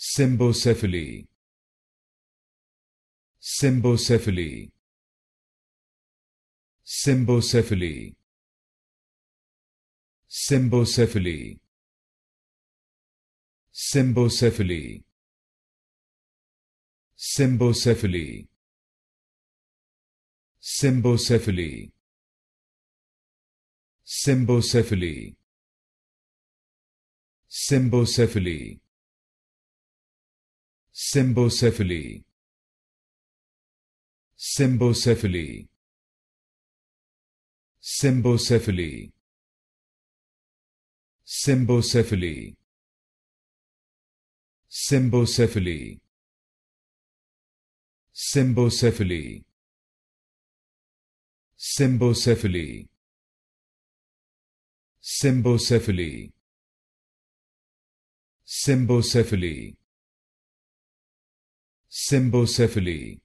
Symbocephaly Symbocephaly Symbocephaly Symbocephaly Symbocephaly Symbocephaly Symbocephaly Symbocephaly Symbocephaly Symbocephaly Symbocephaly Symbocephaly Symbocephaly Symbocephaly Symbocephaly Symbocephaly Symbocephaly Symbocephaly Symbocephaly